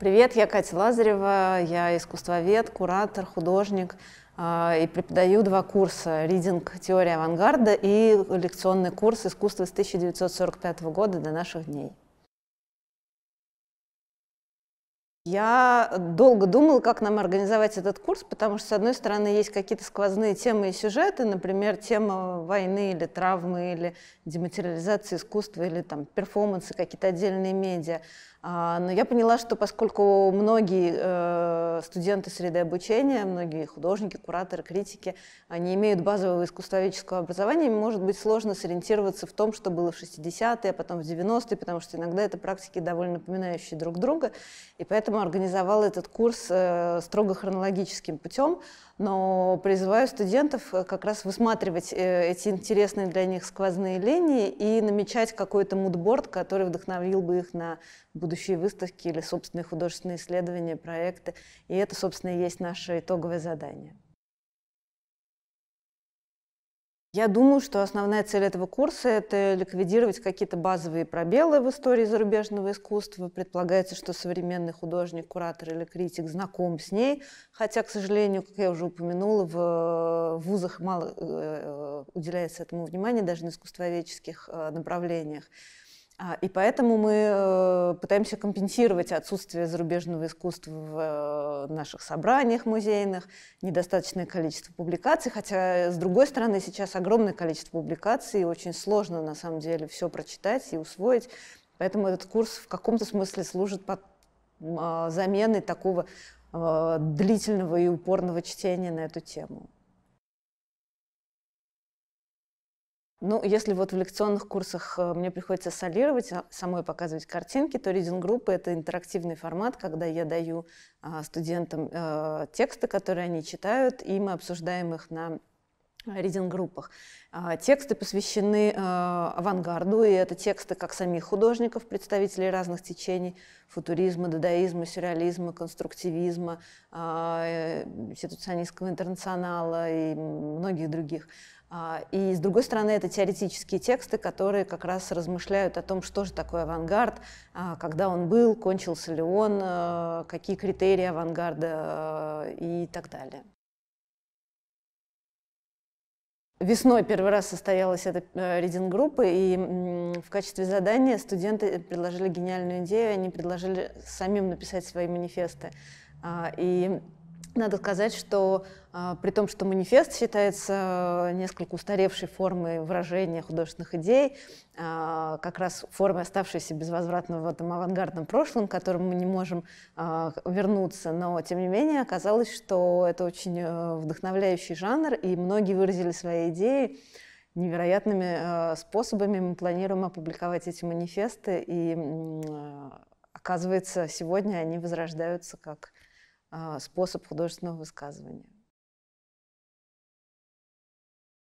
Привет, я Катя Лазарева, я искусствовед, куратор, художник а, и преподаю два курса «Ридинг. Теория авангарда» и лекционный курс «Искусство с 1945 года до наших дней». Я долго думала, как нам организовать этот курс, потому что, с одной стороны, есть какие-то сквозные темы и сюжеты, например, тема войны или травмы, или дематериализации искусства, или там перформансы, какие-то отдельные медиа. А, но я поняла, что поскольку многие э, студенты среды обучения, многие художники, кураторы, критики, они имеют базовое искусствоведческое образование, им может быть сложно сориентироваться в том, что было в 60-е, а потом в 90-е, потому что иногда это практики довольно напоминающие друг друга. И поэтому сама организовала этот курс э, строго хронологическим путем, но призываю студентов э, как раз высматривать э, эти интересные для них сквозные линии и намечать какой-то мудборд, который вдохновил бы их на будущие выставки или собственные художественные исследования, проекты. И это, собственно, и есть наше итоговое задание. Я думаю, что основная цель этого курса – это ликвидировать какие-то базовые пробелы в истории зарубежного искусства. Предполагается, что современный художник, куратор или критик знаком с ней, хотя, к сожалению, как я уже упомянула, в э, вузах мало э, э, уделяется этому внимания, даже на искусствоведческих направлениях. А, и поэтому мы э, пытаемся компенсировать отсутствие зарубежного искусства в э, наших собраниях музейных, недостаточное количество публикаций, хотя, э, с другой стороны, сейчас огромное количество публикаций, и очень сложно, на самом деле, все прочитать и усвоить. Поэтому этот курс в каком-то смысле служит под а, заменой такого длительного и упорного чтения на эту тему. Ну, если вот в лекционных курсах э, мне приходится солировать, а, самой показывать картинки, то ридинг-группы — это интерактивный формат, когда я даю а, студентам э, тексты, которые они читают, и мы обсуждаем их на ридинг-группах. А, тексты посвящены э, авангарду, и это тексты как самих художников, представителей разных течений, футуризма, дадаизма, сюрреализма, конструктивизма, а, э, ситуационистского интернационала и многих других. А, и, с другой стороны, это теоретические тексты, которые как раз размышляют о том, что же такое авангард, когда он был, кончился ли он, э, какие критерии авангарда и так далее. Весной первый раз состоялась эта э, ридинг-группа, и в качестве задания студенты предложили гениальную идею, они предложили самим написать свои манифесты. А, и надо сказать, что а, при том, что манифест считается э, несколько устаревшей формой выражения художественных идей, а, как раз формой, оставшейся безвозвратно в этом авангардном прошлом, к которому мы не можем а, вернуться, но тем не менее оказалось, что это очень э, вдохновляющий жанр, и многие выразили свои идеи невероятными э, способами. Мы планируем опубликовать эти манифесты, и оказывается, сегодня они возрождаются как а, способ художественного высказывания.